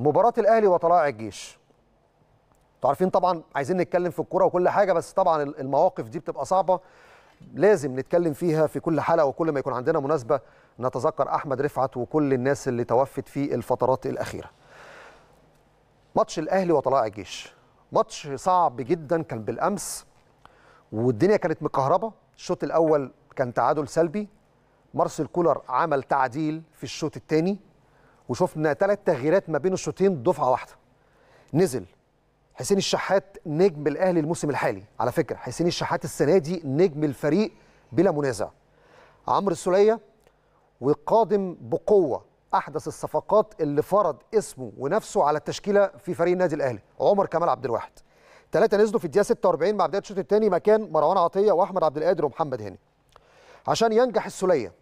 مباراه الاهلي وطلائع الجيش انتوا عارفين طبعا عايزين نتكلم في الكوره وكل حاجه بس طبعا المواقف دي بتبقى صعبه لازم نتكلم فيها في كل حلقه وكل ما يكون عندنا مناسبه نتذكر احمد رفعت وكل الناس اللي توفت في الفترات الاخيره ماتش الاهلي وطلائع الجيش ماتش صعب جدا كان بالامس والدنيا كانت مكهربه الشوط الاول كان تعادل سلبي مارسيل كولر عمل تعديل في الشوط الثاني وشفنا ثلاث تغييرات ما بين الشوطين دفعه واحده نزل حسين الشحات نجم الاهلي الموسم الحالي على فكره حسين الشحات السنه دي نجم الفريق بلا منازع عمرو السوليه وقادم بقوه احدث الصفقات اللي فرض اسمه ونفسه على التشكيله في فريق النادي الاهلي عمر كمال عبد الواحد ثلاثه نزلوا في الدقيقه 46 مع بدايه الشوط الثاني مكان مروان عطيه واحمد عبد القادر ومحمد هاني عشان ينجح السوليه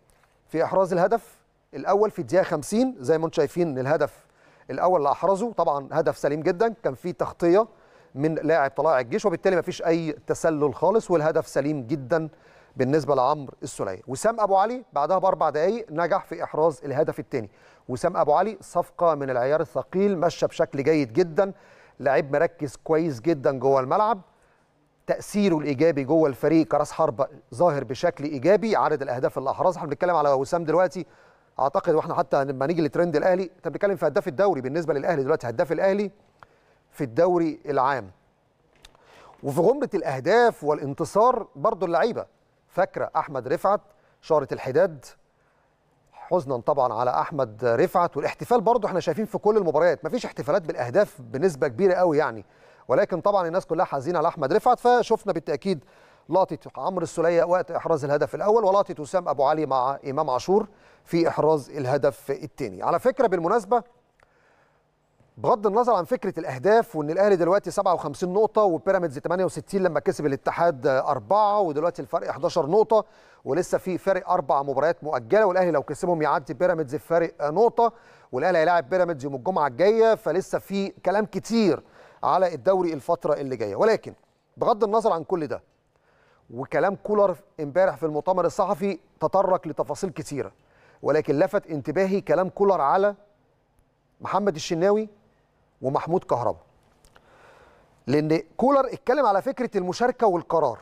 في احراز الهدف الاول في الدقيقه 50 زي ما انتم شايفين الهدف الاول اللي احرزه طبعا هدف سليم جدا كان في تغطيه من لاعب طلائع الجيش وبالتالي ما فيش اي تسلل خالص والهدف سليم جدا بالنسبه لعمرو السليه وسام ابو علي بعدها باربع دقائق نجح في احراز الهدف الثاني وسام ابو علي صفقه من العيار الثقيل مشى بشكل جيد جدا لعيب مركز كويس جدا جوه الملعب تاثيره الايجابي جوه الفريق كراس حربه ظاهر بشكل ايجابي عدد الاهداف اللي احرزها احنا بنتكلم على وسام دلوقتي اعتقد واحنا حتى لما نيجي لترند الاهلي انت بتتكلم في هداف الدوري بالنسبه للاهلي دلوقتي هداف الاهلي في الدوري العام وفي غمره الاهداف والانتصار برضه اللعيبه فاكره احمد رفعت شاره الحداد حزنا طبعا على احمد رفعت والاحتفال برضه احنا شايفين في كل المباريات مفيش احتفالات بالاهداف بنسبه كبيره قوي يعني ولكن طبعا الناس كلها حزينه على احمد رفعت فشفنا بالتاكيد لقطه عمرو السليه وقت احراز الهدف الاول ولقطه وسام ابو علي مع امام عاشور في احراز الهدف الثاني على فكره بالمناسبه بغض النظر عن فكره الاهداف وان الاهلي دلوقتي 57 نقطه وبيراميدز 68 لما كسب الاتحاد اربعه ودلوقتي الفرق 11 نقطه ولسه في فرق اربع مباريات مؤجله والاهلي لو كسبهم يعدي بيراميدز بفارق نقطه والاهلي هيلاعب بيراميدز يوم الجمعه الجايه فلسه في كلام كتير على الدوري الفتره اللي جايه ولكن بغض النظر عن كل ده وكلام كولر امبارح في المؤتمر الصحفي تطرق لتفاصيل كثيره ولكن لفت انتباهي كلام كولر على محمد الشناوي ومحمود كهربا لان كولر اتكلم على فكره المشاركه والقرار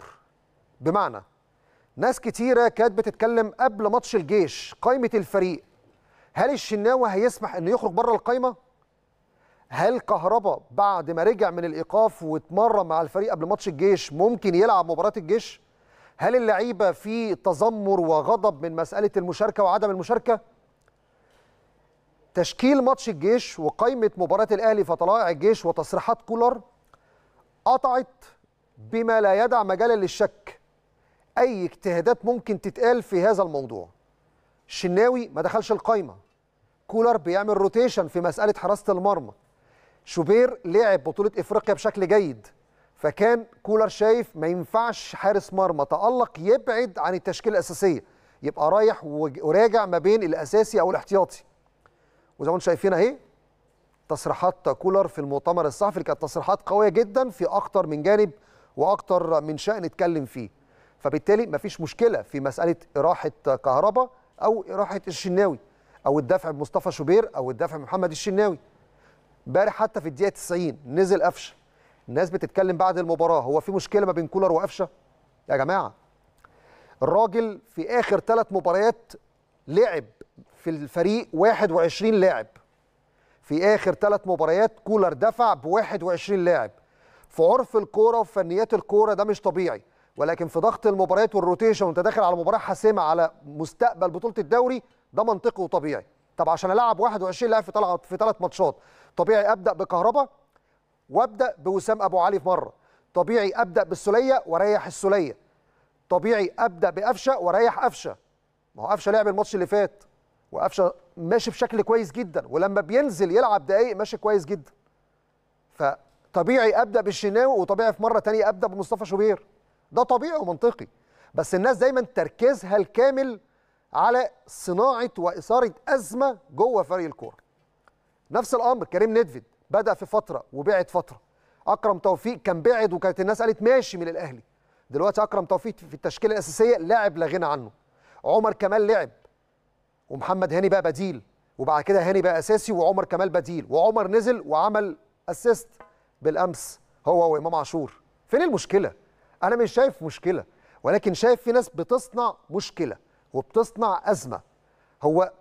بمعنى ناس كتيره كانت بتتكلم قبل ماتش الجيش قائمه الفريق هل الشناوي هيسمح انه يخرج بره القايمه هل كهربا بعد ما رجع من الايقاف واتمرن مع الفريق قبل ماتش الجيش ممكن يلعب مباراه الجيش هل اللعيبه في تذمر وغضب من مساله المشاركه وعدم المشاركه تشكيل ماتش الجيش وقائمه مباراه الاهلي فطلائع الجيش وتصريحات كولر قطعت بما لا يدع مجالا للشك اي اجتهادات ممكن تتقال في هذا الموضوع الشناوي ما دخلش القايمه كولر بيعمل روتيشن في مساله حراسه المرمى شوبير لعب بطوله افريقيا بشكل جيد فكان كولر شايف ما ينفعش حارس مرمى تالق يبعد عن التشكيله الاساسيه يبقى رايح وراجع ما بين الاساسي او الاحتياطي وزي ما انتم شايفين اهي تصريحات كولر في المؤتمر الصحفي كانت تصريحات قويه جدا في اكتر من جانب واكتر من شان اتكلم فيه فبالتالي مفيش مشكله في مساله اراحه كهربا او اراحه الشناوي او الدفع بمصطفى شوبير او الدفع بمحمد الشناوي امبارح حتى في الدقيقه 90 نزل قفشه الناس بتتكلم بعد المباراه هو في مشكله ما بين كولر وقفشه يا جماعه الراجل في اخر ثلاث مباريات لعب في الفريق 21 لاعب في اخر ثلاث مباريات كولر دفع ب 21 لاعب في عرف الكوره وفي فنيات الكوره ده مش طبيعي ولكن في ضغط المباريات والروتيشن وانت داخل على مباراه حاسمه على مستقبل بطوله الدوري ده منطقي وطبيعي طب عشان العب 21 لاعب في طلعه في ثلاث ماتشات طبيعي ابدا بكهربا وابدا بوسام ابو علي في مره طبيعي ابدا بالسوليه واريح السوليه طبيعي ابدا بقفشه واريح قفشه ما هو قفشه لعب الماتش اللي فات وقفشه ماشي بشكل كويس جدا ولما بينزل يلعب دقايق ماشي كويس جدا فطبيعي ابدا بالشناوي وطبيعي في مره تانية ابدا بمصطفى شوبير ده طبيعي ومنطقي بس الناس دايما تركيزها الكامل على صناعه واثاره ازمه جوه فريق الكوره. نفس الامر كريم ندفد بدا في فتره وبعد فتره. اكرم توفيق كان بعد وكانت الناس قالت ماشي من الاهلي. دلوقتي اكرم توفيق في التشكيله الاساسيه لاعب لا غنى عنه. عمر كمال لعب ومحمد هاني بقى بديل وبعد كده هاني بقى اساسي وعمر كمال بديل وعمر نزل وعمل اسيست بالامس هو وامام عاشور. فين المشكله؟ انا مش شايف مشكله ولكن شايف في ناس بتصنع مشكله وبتصنع ازمه هو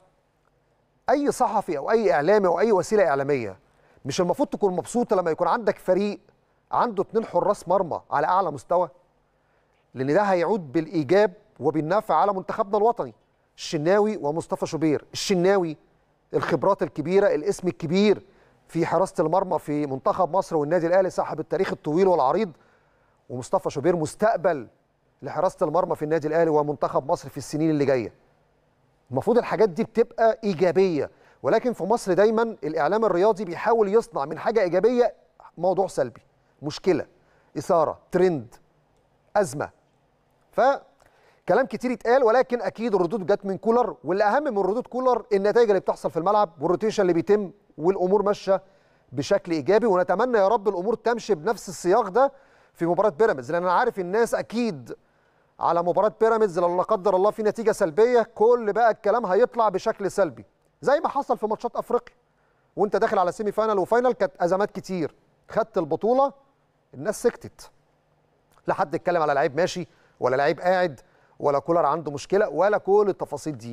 اي صحفي او اي اعلامي او اي وسيله اعلاميه مش المفروض تكون مبسوطه لما يكون عندك فريق عنده اتنين حراس مرمى على اعلى مستوى لان ده هيعود بالايجاب وبالنفع على منتخبنا الوطني الشناوي ومصطفى شوبير الشناوي الخبرات الكبيره الاسم الكبير في حراسه المرمى في منتخب مصر والنادي الاهلي صاحب التاريخ الطويل والعريض ومصطفى شوبير مستقبل لحراسه المرمى في النادي الاهلي ومنتخب مصر في السنين اللي جايه المفروض الحاجات دي بتبقى ايجابيه ولكن في مصر دايما الاعلام الرياضي بيحاول يصنع من حاجه ايجابيه موضوع سلبي مشكله اثاره ترند ازمه ف كلام كتير اتقال ولكن اكيد الردود جت من كولر والاهم من ردود كولر النتائج اللي بتحصل في الملعب والروتيشن اللي بيتم والامور ماشيه بشكل ايجابي ونتمنى يا رب الامور تمشي بنفس السياق ده في مباراه بيراميدز لان انا عارف الناس اكيد على مباراه بيراميدز لو لا قدر الله في نتيجه سلبيه كل بقى الكلام هيطلع بشكل سلبي زي ما حصل في ماتشات افريقيا وانت داخل على سيمي فاينل وفاينل كانت ازمات كتير خدت البطوله الناس سكتت لا حد اتكلم على لعيب ماشي ولا لعيب قاعد ولا كولر عنده مشكله ولا كل التفاصيل دي